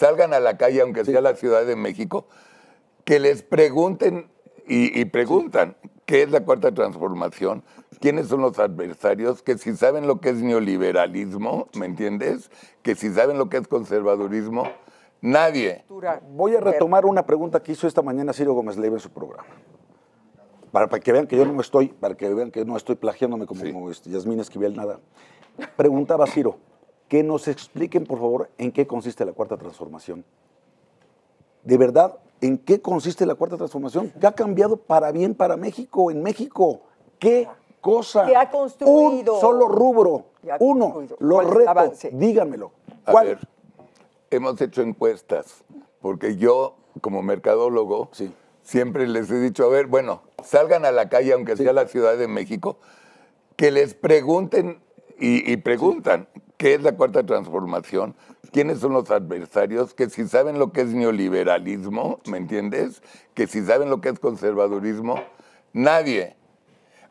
salgan a la calle, aunque sea la Ciudad de México, que les pregunten y, preguntan qué es la cuarta transformación, quiénes son los adversarios, que si saben lo que es neoliberalismo, ¿me entiendes? Que si saben lo que es conservadurismo, nadie. Voy a retomar una pregunta que hizo esta mañana Ciro Gómez Leiva en su programa. Para, que vean que yo no estoy, para que vean que no estoy plagiándome como, Yasmin como este, Yasmín Esquivel, nada. Preguntaba Ciro, que nos expliquen, por favor, en qué consiste la cuarta transformación. De verdad, ¿en qué consiste la cuarta transformación? ¿Qué ha cambiado para bien para México? En México, ¿qué cosa? ¿Qué ha construido. Un solo rubro. Uno, Lo avance Dígamelo. A ver, hemos hecho encuestas, porque yo, como mercadólogo, siempre les he dicho, a ver, bueno, salgan a la calle, aunque sea la Ciudad de México, que les pregunten y, preguntan, ¿qué es la cuarta transformación? quiénes son los adversarios, que si saben lo que es neoliberalismo, ¿me entiendes? Que si saben lo que es conservadurismo, nadie.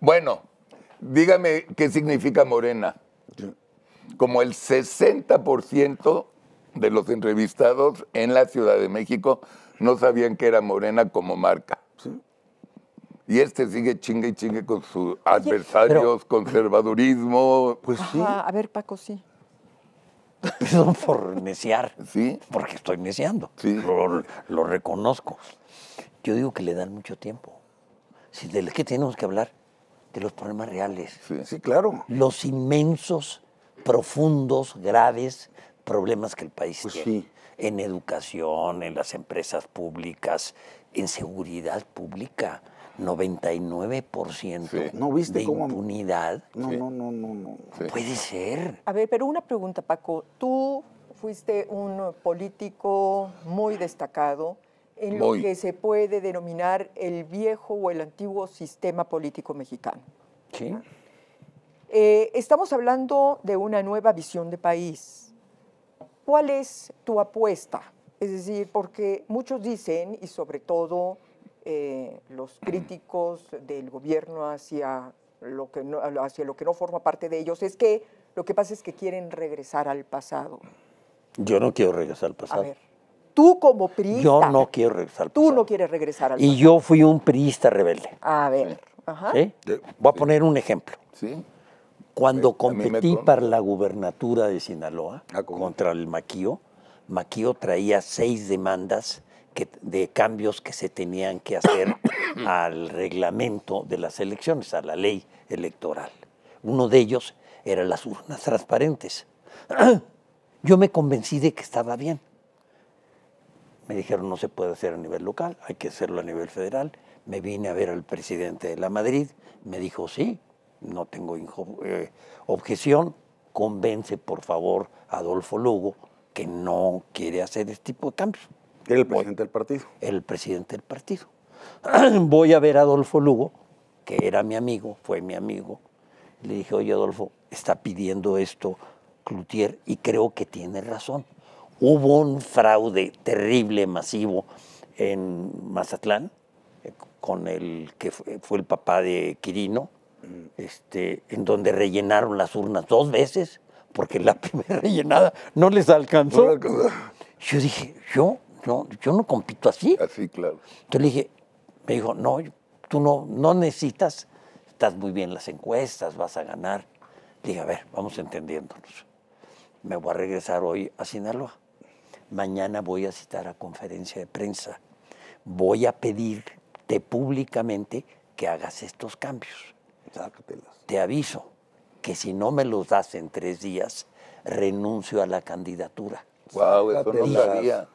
Bueno, dígame qué significa Morena. Como el 60% de los entrevistados en la Ciudad de México no sabían que era Morena como marca. Y este sigue chingue y chingue con sus adversarios, conservadurismo. Pues sí. A ver, Paco, sí. Perdón por neciar. Sí. Porque estoy neciando. Sí. Lo, reconozco. Yo digo que le dan mucho tiempo. de qué tenemos que hablar, de los problemas reales. Sí, claro. Los inmensos, profundos, graves problemas que el país pues tiene. Sí. En educación, en las empresas públicas, en seguridad pública 99% ¿No viste de impunidad. No, no, no, no, Puede ser. A ver, pero una pregunta, Paco. Tú fuiste un político muy destacado en lo que se puede denominar el viejo o el antiguo sistema político mexicano. Sí. Eh, estamos hablando de una nueva visión de país. ¿Cuál es tu apuesta? Es decir, porque muchos dicen, y sobre todo eh, los críticos del gobierno hacia lo, que no, hacia lo que no forma parte de ellos, es que lo que pasa es que quieren regresar al pasado. Yo no quiero regresar al pasado. A ver, tú como priista. Yo no quiero regresar al pasado. Tú no quieres regresar al pasado. Y yo fui un priista rebelde. A ver. Ajá. Voy a poner un ejemplo. Cuando eh, competí para la gubernatura de Sinaloa ah, contra el Maquío, Maquío traía seis demandas de cambios que se tenían que hacer al reglamento de las elecciones, a la ley electoral. Uno de ellos era las urnas transparentes. Yo me convencí de que estaba bien. Me dijeron no se puede hacer a nivel local, hay que hacerlo a nivel federal. Me vine a ver al presidente de la Madrid, me dijo sí, no tengo eh, objeción, convence por favor a Adolfo Lugo que no quiere hacer este tipo de cambios el presidente del partido. El presidente del partido. voy a ver a Adolfo Lugo, que era mi amigo, fue mi amigo. Le dije, oye Adolfo, está pidiendo esto Cloutier y creo que tiene razón. Hubo un fraude terrible, masivo en Mazatlán eh, con el que fue, el papá de Quirino, mm. este, en donde rellenaron las urnas dos veces, porque la primera rellenada no les alcanzó. Yo dije, yo yo, yo no compito así. Así, ah, claro. Entonces le dije, me dijo, no, tú no, no necesitas, estás muy bien las encuestas, vas a ganar. Le dije, a ver, vamos entendiéndonos. Me voy a regresar hoy a Sinaloa. Mañana voy a citar a conferencia de prensa. Voy a pedirte públicamente que hagas estos cambios. Te aviso que si no me los das en tres días, renuncio a la candidatura. Wow, no sabía.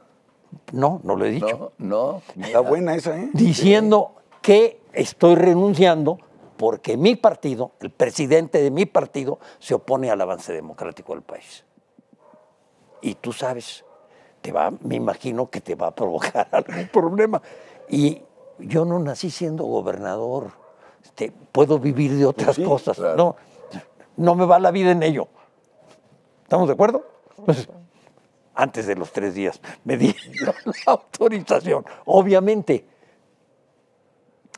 No, no lo he dicho. No, Está buena esa, ¿eh? Diciendo que estoy renunciando porque mi partido, el presidente de mi partido, se opone al avance democrático del país. Y tú sabes, te va, me imagino que te va a provocar algún problema. Y yo no nací siendo gobernador. Este, puedo vivir de otras pues cosas. No, no me va la vida en ello. ¿Estamos de acuerdo? Pues, antes de los tres días. Me dieron la autorización, obviamente.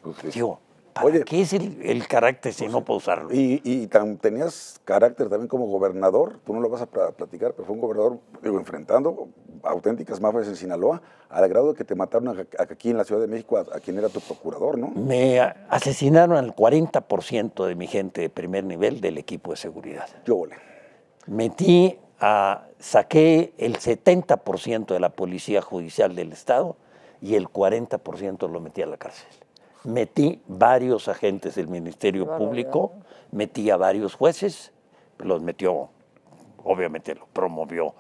Pues qué es el, carácter si pues no puedo usarlo? Y, tenías carácter también como gobernador, tú no lo vas a platicar, pero fue un gobernador, digo, enfrentando auténticas mafias en Sinaloa, al grado de que te mataron aquí en la Ciudad de México a, a, quien era tu procurador, ¿no? Me asesinaron al 40% de mi gente de primer nivel del equipo de seguridad. Yo volé. Metí saqué el 70% de la policía judicial del Estado y el 40% lo metí a la cárcel. Metí varios agentes del Ministerio Público, metí a varios jueces, los metió, obviamente lo promovió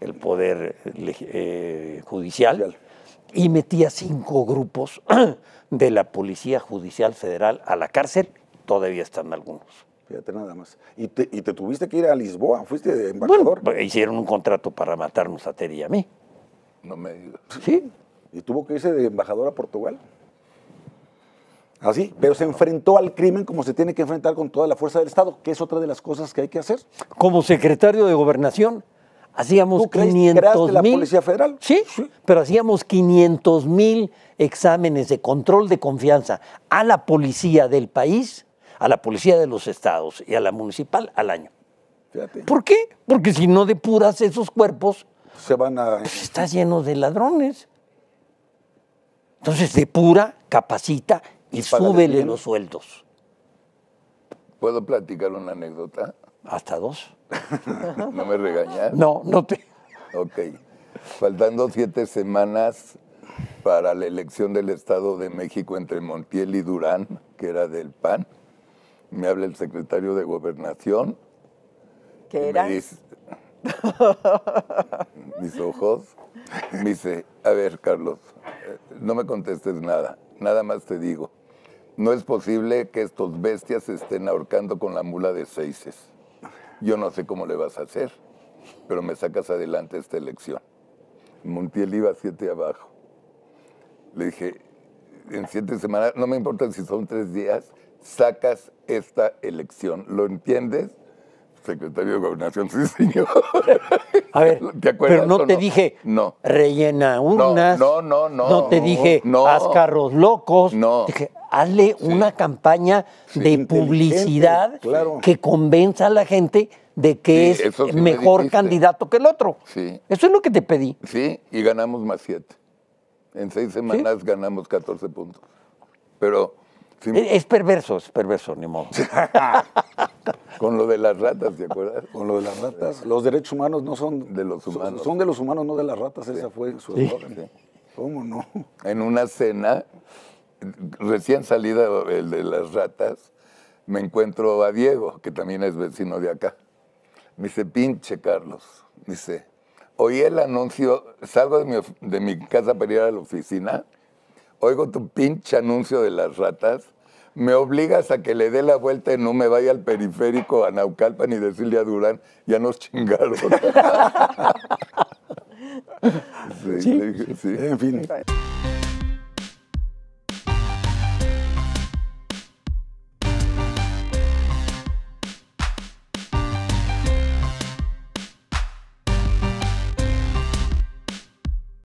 el Poder eh, eh, judicial, y metí a cinco grupos de la Policía Judicial Federal a la cárcel, todavía están algunos. Fíjate nada más. Y te, tuviste que ir a Lisboa, fuiste embajador. Bueno, pues, hicieron un contrato para matarnos a Terry y a mí. No me digas. Sí. ¿Y tuvo que irse de embajador a Portugal? Así, pero se enfrentó al crimen como se tiene que enfrentar con toda la fuerza del Estado, que es otra de las cosas que hay que hacer. Como secretario de Gobernación, hacíamos ¿Tú 500 mil. la Policía Federal? Sí, pero hacíamos 500 mil exámenes de control de confianza a la policía del país a la policía de los estados y a la municipal al año. ¿Por qué? Porque si no depuras esos cuerpos, se van a... Pues, estás lleno de ladrones. Entonces depura, capacita y, ¿Y súbele los sueldos. ¿Puedo platicar una anécdota? Hasta dos. ¿No me regañas? No, no te... Ok. Faltando siete semanas para la elección del Estado de México entre Montiel y Durán, que era del PAN, me habla el secretario de Gobernación. ¿Qué era? mis ojos. Me dice, a ver, Carlos, eh, no me contestes nada, nada más te digo. No es posible que estos bestias se estén ahorcando con la mula de Seises. Yo no sé cómo le vas a hacer, pero me sacas adelante esta elección. Montiel iba siete abajo. Le dije, en siete semanas, no me importa si son tres días, sacas esta elección? ¿Lo entiendes? Secretario de Gobernación, sí, señor. A ver, ¿Te acuerdas pero no te dije no. rellena urnas. No, no, no. No, te dije no, haz carros locos. No. dije, hazle una campaña de publicidad que convenza a la gente de que es mejor candidato que el otro. Sí. Eso es lo que te pedí. Sí, y ganamos más siete. En seis semanas ganamos 14 puntos. Pero es perverso, es perverso, ni modo. Con lo de las ratas, ¿te acuerdas? Con lo de las ratas. Los derechos humanos no son de los humanos. Son, de los humanos, no de las ratas. Esa fue su error. ¿Cómo no? En una cena, recién salida el de las ratas, me encuentro a Diego, que también es vecino de acá. Me dice, pinche Carlos. dice, oí el anuncio, salgo de mi, de mi casa para ir a la oficina oigo tu pinche anuncio de las ratas me obligas a que le dé la vuelta y no me vaya al periférico a Naucalpan y decirle a Durán, ya nos chingaron. sí. En fin.